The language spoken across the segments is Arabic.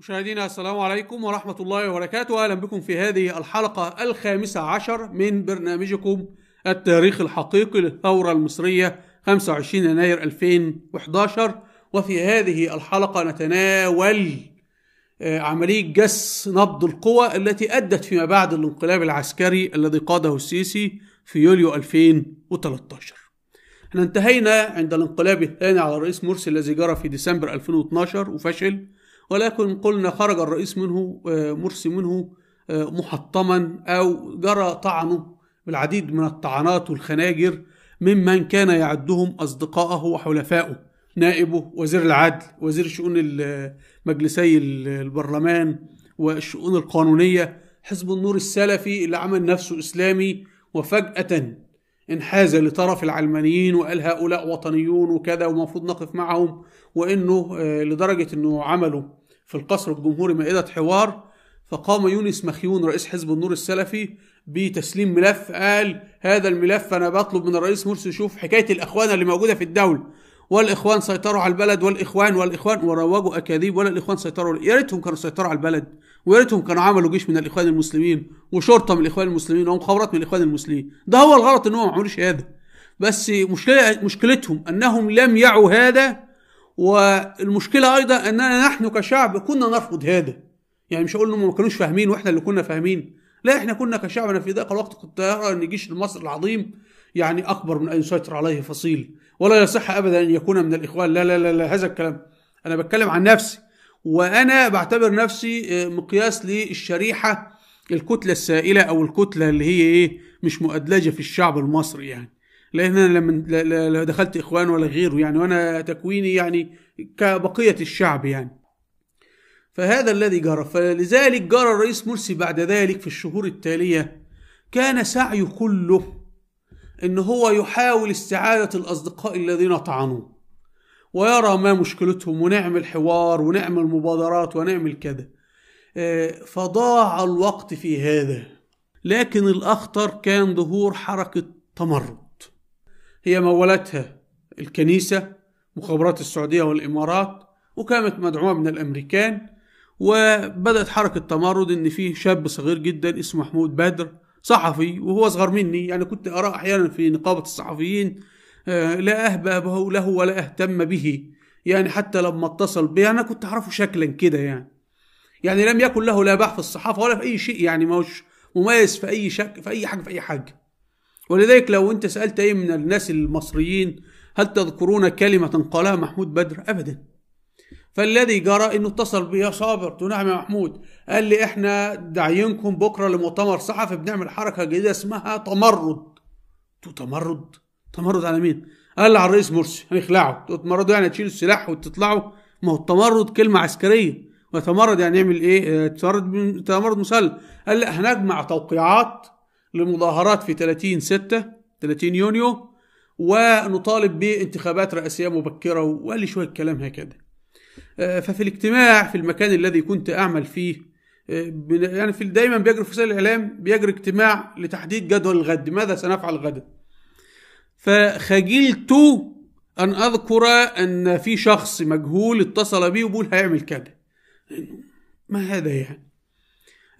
مشاهدينا السلام عليكم ورحمة الله وبركاته أهلا بكم في هذه الحلقة الخامسة عشر من برنامجكم التاريخ الحقيقي للثورة المصرية 25 يناير 2011 وفي هذه الحلقة نتناول آه، عملية جس نبض القوى التي أدت فيما بعد الانقلاب العسكري الذي قاده السيسي في يوليو 2013 احنا انتهينا عند الانقلاب الثاني على الرئيس مرسي الذي جرى في ديسمبر 2012 وفشل ولكن قلنا خرج الرئيس منه آه، مرسي منه آه، محطما أو جرى طعنه بالعديد من الطعنات والخناجر ممن كان يعدهم أصدقائه وحلفائه نائبه وزير العدل وزير شؤون مجلسي البرلمان والشؤون القانونية حزب النور السلفي اللي عمل نفسه إسلامي وفجأة انحاز لطرف العلمانيين وقال هؤلاء وطنيون وكذا ومفروض نقف معهم وانه آه، لدرجه انه عملوا في القصر الجمهوري مائده حوار فقام يونس مخيون رئيس حزب النور السلفي بتسليم ملف قال هذا الملف انا بطلب من الرئيس مرسي يشوف حكايه الاخوان اللي موجوده في الدوله والاخوان سيطروا على البلد والاخوان والاخوان وروجوا اكاذيب ولا الاخوان سيطروا يا ريتهم كانوا سيطروا على البلد ويا ريتهم كانوا عملوا جيش من الاخوان المسلمين وشرطه من الاخوان المسلمين ومخابرات من الاخوان المسلمين ده هو الغلط ان هم ما عملوش هذا بس مشكله مشكلتهم انهم لم يعوا هذا والمشكله ايضا اننا نحن كشعب كنا نرفض هذا يعني مش هقول انهم ما كانوش فاهمين واحنا اللي كنا فاهمين لا احنا كنا كشعبنا في ذاك الوقت كنت ارى ان جيش مصر العظيم يعني اكبر من ان يسيطر عليه فصيل ولا يصح ابدا ان يكون من الاخوان لا لا لا, لا هذا الكلام انا بتكلم عن نفسي وانا بعتبر نفسي آه، مقياس للشريحه الكتله السائله او الكتله اللي هي ايه مش مؤدلجه في الشعب المصري يعني لان انا لما لا دخلت اخوان ولا غيره يعني وانا تكويني يعني كبقيه الشعب يعني فهذا الذي جرى فلذلك جرى الرئيس مرسي بعد ذلك في الشهور التالية كان سعيه كله إن هو يحاول استعادة الأصدقاء الذين طعنوه ويرى ما مشكلتهم ونعمل حوار ونعمل مبادرات ونعمل كده آه، فضاع الوقت في هذا لكن الأخطر كان ظهور حركة تمرد هي مولتها الكنيسة مخابرات السعودية والإمارات وكانت مدعومة من الأمريكان وبدأت حركة تمرد إن في شاب صغير جدا اسمه محمود بدر صحفي وهو أصغر مني يعني كنت أراه أحيانا في نقابة الصحفيين آه، لا أهبه له ولا أهتم به يعني حتى لما اتصل بي أنا كنت أعرفه شكلا كده يعني يعني لم يكن له لا بحث في الصحافة ولا في أي شيء يعني مش مميز في أي شك في أي حاجة في أي حاجة ولذلك لو أنت سألت أي من الناس المصريين هل تذكرون كلمة قالها محمود بدر أبدا فالذي جرى انه اتصل بي يا صابر قلت نعم يا محمود قال لي احنا داعيينكم بكره لمؤتمر صحفي بنعمل حركه جديده اسمها تمرد قلت تمرد تمرد على مين قال لي على الرئيس مرسي هنخلعه يعني قلت تمردوا يعني تشيلوا السلاح وتطلعوا ما هو التمرد كلمه عسكريه وتمرد يعني يعمل ايه آه، تمرد تمرد مسلح قال لي هنجمع توقيعات لمظاهرات في 30 6 30 يونيو ونطالب بانتخابات رئاسيه مبكره وقال لي شويه كلام هكذا آه، ففي الاجتماع في المكان الذي كنت اعمل فيه آه، يعني في دايما بيجري في وسائل الاعلام بيجري اجتماع لتحديد جدول الغد ماذا سنفعل غدا فخجلت ان اذكر ان في شخص مجهول اتصل بي وبيقول هيعمل كذا ما هذا يعني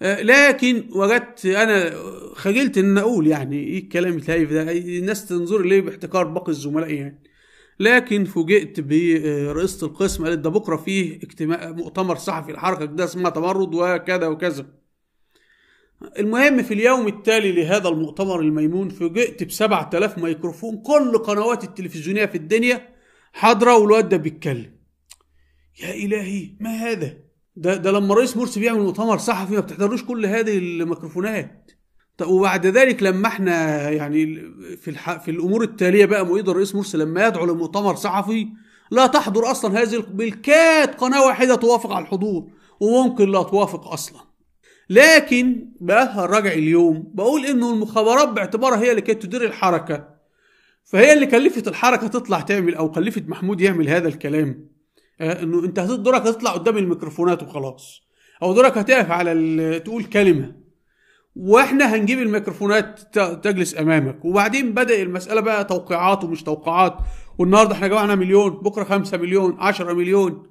آه، لكن وجدت انا خجلت ان اقول يعني ايه الكلام الهايف ده الناس تنظر لي باحتقار باقي الزملاء يعني لكن فوجئت برئيسه القسم قالت ده بكره فيه اجتماع مؤتمر صحفي الحركه ده اسمها تمرد وكذا وكذا المهم في اليوم التالي لهذا المؤتمر الميمون فوجئت ب 7000 ميكروفون كل قنوات التلفزيونيه في الدنيا حاضره والواد ده بيتكلم يا الهي ما هذا ده ده لما رئيس مرسي بيعمل مؤتمر صحفي ما بتحضروش كل هذه الميكروفونات طب وبعد ذلك لما احنا يعني في الح... في الامور التاليه بقى مؤيد الرئيس مرسي لما يدعو لمؤتمر صحفي لا تحضر اصلا هذه بالكاد قناه واحده توافق على الحضور وممكن لا توافق اصلا لكن بقى هرجع اليوم بقول انه المخابرات باعتبارها هي اللي كانت تدير الحركه فهي اللي كلفت الحركه تطلع تعمل او كلفت محمود يعمل هذا الكلام آه، انه انت دورك هتطلع قدام الميكروفونات وخلاص او دورك هتقف على تقول كلمه واحنا هنجيب الميكروفونات تجلس امامك وبعدين بدا المساله بقى توقيعات ومش توقيعات والنهارده احنا جمعنا مليون بكره 5 مليون 10 مليون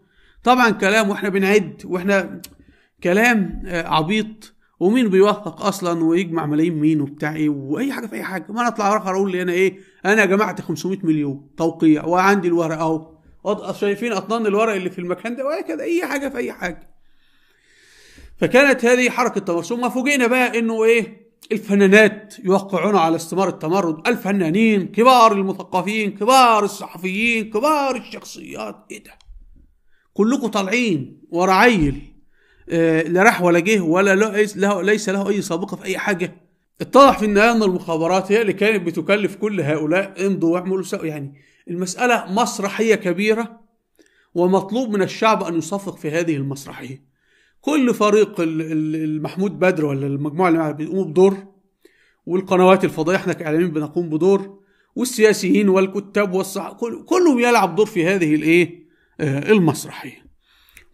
طبعا كلام واحنا بنعد واحنا كلام آه، عبيط ومين بيوثق اصلا ويجمع ملايين مين وبتاع ايه واي حاجه في اي حاجه ما انا اطلع اروح اقول لي انا ايه انا جمعت 500 مليون توقيع وعندي الورق اهو شايفين اطنان الورق اللي في المكان ده وهكذا اي حاجه في اي حاجه فكانت هذه حركه التمرد ثم فوجئنا بقى انه ايه الفنانات يوقعون على استمرار التمرد الفنانين كبار المثقفين كبار الصحفيين كبار الشخصيات ايه ده كلكم طالعين ورا عيل آه، لا راح ولا جه ولا له ليس له اي سابقه في اي حاجه اتضح في النهايه ان المخابرات هي اللي كانت بتكلف كل هؤلاء امضوا واعملوا يعني المساله مسرحيه كبيره ومطلوب من الشعب ان يصفق في هذه المسرحيه كل فريق المحمود بدر ولا المجموعه اللي معاه بيقوموا بدور والقنوات الفضائيه احنا كاعلاميين بنقوم بدور والسياسيين والكتاب والصح كله بيلعب دور في هذه الايه آه، المسرحيه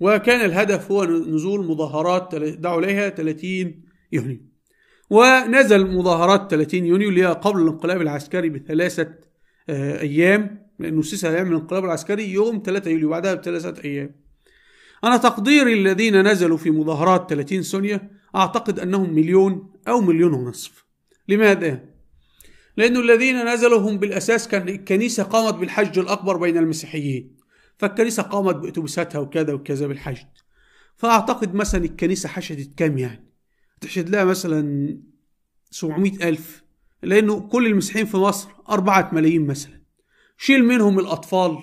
وكان الهدف هو نزول مظاهرات دعوا اليها 30 يونيو ونزل مظاهرات 30 يونيو اللي هي قبل الانقلاب العسكري بثلاثه آه، ايام لانه السيسي هيعمل الانقلاب العسكري يوم 3 يوليو بعدها بثلاثه ايام أنا تقديري الذين نزلوا في مظاهرات 30 سونية أعتقد أنهم مليون أو مليون ونصف لماذا؟ لأن الذين نزلوا هم بالأساس كان الكنيسة قامت بالحج الأكبر بين المسيحيين فالكنيسة قامت بأتوبيساتها وكذا وكذا بالحشد فأعتقد مثلا الكنيسة حشدت كام يعني تحشد لها مثلا 700 ألف لأنه كل المسيحيين في مصر أربعة ملايين مثلا شيل منهم الأطفال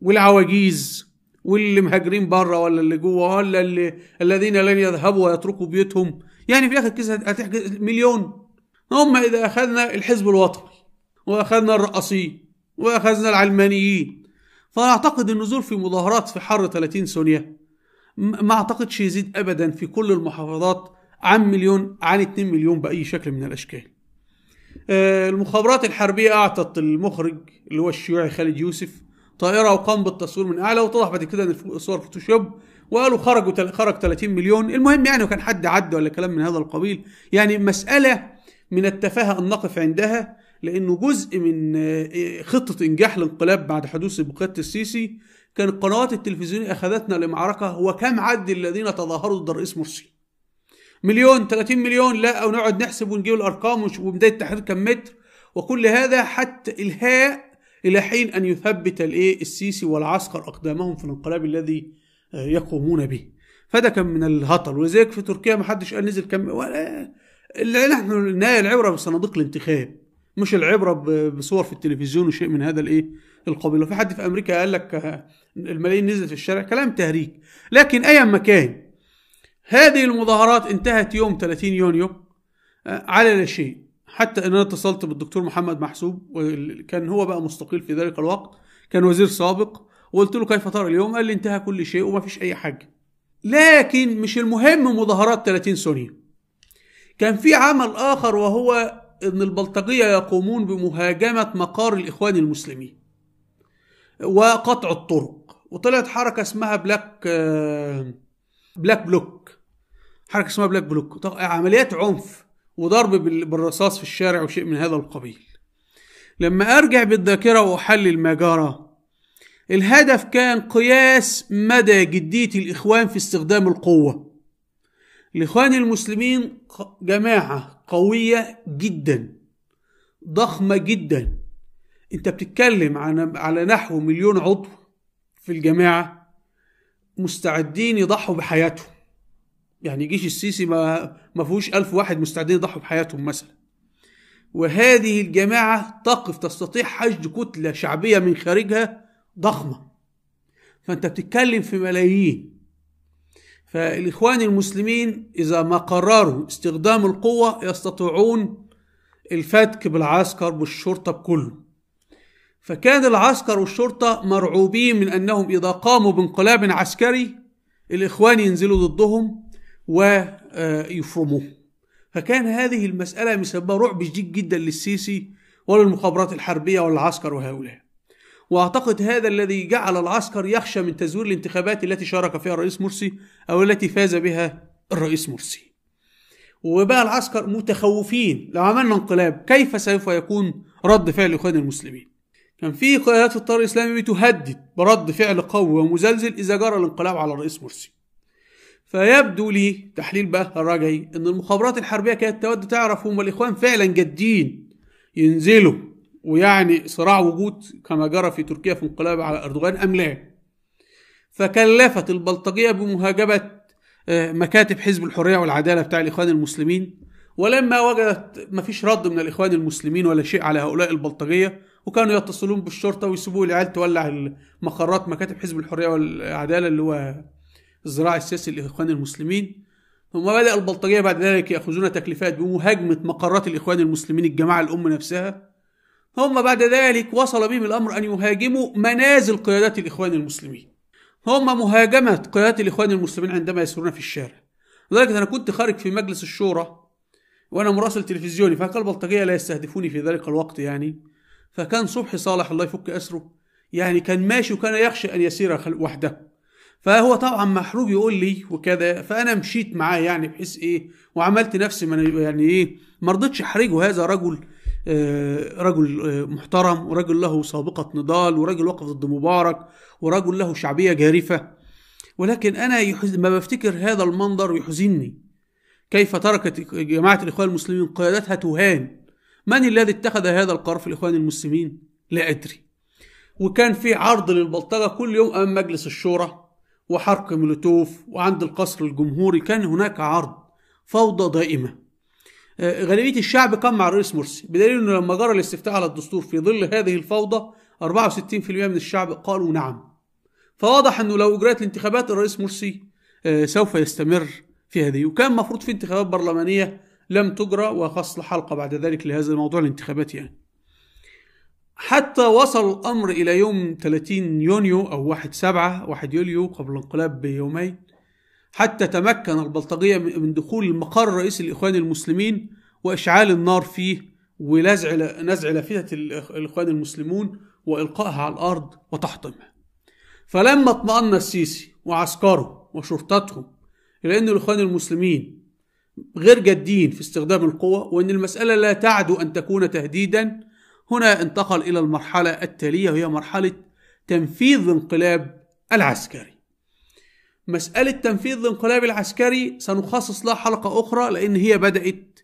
والعواجيز واللي مهاجرين بره ولا اللي جوه ولا اللي الذين لن يذهبوا ويتركوا بيوتهم يعني في الاخر كيس هتحجز مليون هم اذا اخذنا الحزب الوطني واخذنا الرئاسيين واخذنا العلمانيين فانا اعتقد النزول في مظاهرات في حر 30 ثانيه ما اعتقدش يزيد ابدا في كل المحافظات عن مليون عن 2 مليون باي شكل من الاشكال آه، المخابرات الحربيه اعطت المخرج اللي هو الشيوعي خالد يوسف طائره وقام بالتصوير من اعلى واتضح بعد كده ان صور فوتوشوب وقالوا خرجوا خرج 30 مليون المهم يعني وكان حد عدى ولا كلام من هذا القبيل يعني مساله من التفاهه ان نقف عندها لانه جزء من آه، خطه انجاح الانقلاب بعد حدوث بقياده السيسي كان القنوات التلفزيونيه اخذتنا لمعركه وكم عد الذين تظاهروا ضد الرئيس مرسي مليون 30 مليون لا ونقعد نحسب ونجيب الارقام وبدايه التحرير كم متر وكل هذا حتى الهاء إلى حين أن يثبت الإيه السيسي والعسكر أقدامهم في الانقلاب الذي آه، يقومون به فده كان من الهطل ولذلك في تركيا ما حدش قال نزل كم ولا اللي نحن النهاية العبرة بصناديق الانتخاب مش العبرة بصور في التلفزيون وشيء من هذا الإيه القبيل وفي حد في أمريكا قال لك آه، الملايين نزلت في الشارع كلام تهريج لكن أيا ما كان هذه المظاهرات انتهت يوم 30 يونيو آه، على لا شيء حتى ان انا اتصلت بالدكتور محمد محسوب وكان هو بقى مستقيل في ذلك الوقت كان وزير سابق وقلت له كيف ترى اليوم قال لي انتهى كل شيء وما فيش اي حاجه لكن مش المهم مظاهرات 30 ثانيه كان في عمل اخر وهو ان البلطجيه يقومون بمهاجمه مقار الاخوان المسلمين وقطع الطرق وطلعت حركه اسمها بلاك آه، بلاك بلوك حركه اسمها بلاك بلوك عمليات عنف وضرب بالرصاص في الشارع وشيء من هذا القبيل لما ارجع بالذاكره واحلل ما جرى الهدف كان قياس مدى جديه الاخوان في استخدام القوه الاخوان المسلمين جماعه قويه جدا ضخمه جدا انت بتتكلم عن على نحو مليون عضو في الجماعه مستعدين يضحوا بحياتهم يعني جيش السيسي ما ما فيهوش ألف واحد مستعدين يضحوا بحياتهم مثلا وهذه الجماعة تقف تستطيع حشد كتلة شعبية من خارجها ضخمة فأنت بتتكلم في ملايين فالإخوان المسلمين إذا ما قرروا استخدام القوة يستطيعون الفتك بالعسكر والشرطة بكله فكان العسكر والشرطة مرعوبين من أنهم إذا قاموا بانقلاب عسكري الإخوان ينزلوا ضدهم ويفرموه آه، فكان هذه المسألة مسببة رعب شديد جدا للسيسي وللمخابرات الحربية والعسكر وهؤلاء وأعتقد هذا الذي جعل العسكر يخشى من تزوير الانتخابات التي شارك فيها الرئيس مرسي أو التي فاز بها الرئيس مرسي وبقى العسكر متخوفين لو عملنا انقلاب كيف سوف يكون رد فعل إخوان المسلمين كان في قيادات في الطار الإسلامي بتهدد برد فعل قوي ومزلزل إذا جرى الانقلاب على الرئيس مرسي فيبدو لي تحليل بقى الرجعي ان المخابرات الحربيه كانت تود تعرف هم الاخوان فعلا جادين ينزلوا ويعني صراع وجود كما جرى في تركيا في انقلاب على اردوغان ام لا فكلفت البلطجيه بمهاجمه آه، مكاتب حزب الحريه والعداله بتاع الاخوان المسلمين ولما وجدت مفيش رد من الاخوان المسلمين ولا شيء على هؤلاء البلطجيه وكانوا يتصلون بالشرطه ويسيبوا العيال تولع مخرات مكاتب حزب الحريه والعداله اللي هو الذراع السياسي لإخوان المسلمين ثم بدأ البلطجية بعد ذلك يأخذون تكليفات بمهاجمة مقرات الإخوان المسلمين الجماعة الأم نفسها ثم بعد ذلك وصل بهم الأمر أن يهاجموا منازل قيادات الإخوان المسلمين ثم مهاجمة قيادات الإخوان المسلمين عندما يسيرون في الشارع لذلك أنا كنت خارج في مجلس الشورى وأنا مراسل تلفزيوني فكان البلطجية لا يستهدفوني في ذلك الوقت يعني فكان صبحي صالح الله يفك أسره يعني كان ماشي وكان يخشى أن يسير وحده فهو طبعا محروق يقول لي وكذا فانا مشيت معاه يعني بحيث ايه وعملت نفسي ما يعني ايه ما رضيتش احرجه هذا رجل آه رجل آه محترم ورجل له سابقه نضال ورجل وقف ضد مبارك ورجل له شعبيه جارفه ولكن انا يحز... ما بفتكر هذا المنظر يحزنني كيف تركت جماعه الاخوان المسلمين قيادتها تهان من الذي اتخذ هذا القرار في الاخوان المسلمين لا ادري وكان في عرض للبلطجه كل يوم امام مجلس الشورى وحرق مولوتوف وعند القصر الجمهوري كان هناك عرض فوضى دائمة آه، غالبية الشعب كان مع الرئيس مرسي بدليل أنه لما جرى الاستفتاء على الدستور في ظل هذه الفوضى 64% من الشعب قالوا نعم فواضح أنه لو أجريت الانتخابات الرئيس مرسي آه، سوف يستمر في هذه وكان مفروض في انتخابات برلمانية لم تجرى وخص حلقة بعد ذلك لهذا الموضوع الانتخابات يعني حتى وصل الأمر إلى يوم 30 يونيو أو 1 7 1 يوليو قبل الانقلاب بيومين حتى تمكن البلطجية من دخول المقر الرئيسي للاخوان المسلمين وإشعال النار فيه ونزع نزع لافتة الإخوان المسلمون وإلقائها على الأرض وتحطمها. فلما اطمأن السيسي وعسكره وشرطتهم إلى أن الإخوان المسلمين غير جادين في استخدام القوة وأن المسألة لا تعدو أن تكون تهديدا هنا انتقل إلى المرحلة التالية وهي مرحلة تنفيذ الانقلاب العسكري مسألة تنفيذ الانقلاب العسكري سنخصص لها حلقة أخرى لأن هي بدأت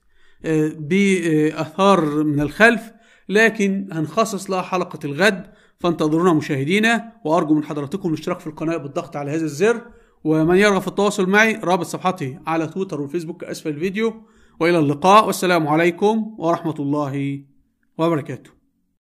آه، بأثار من الخلف لكن هنخصص لها حلقة الغد فانتظرونا مشاهدينا وأرجو من حضراتكم الاشتراك في القناة بالضغط على هذا الزر ومن يرغب في التواصل معي رابط صفحتي على تويتر وفيسبوك أسفل الفيديو وإلى اللقاء والسلام عليكم ورحمة الله وبركاته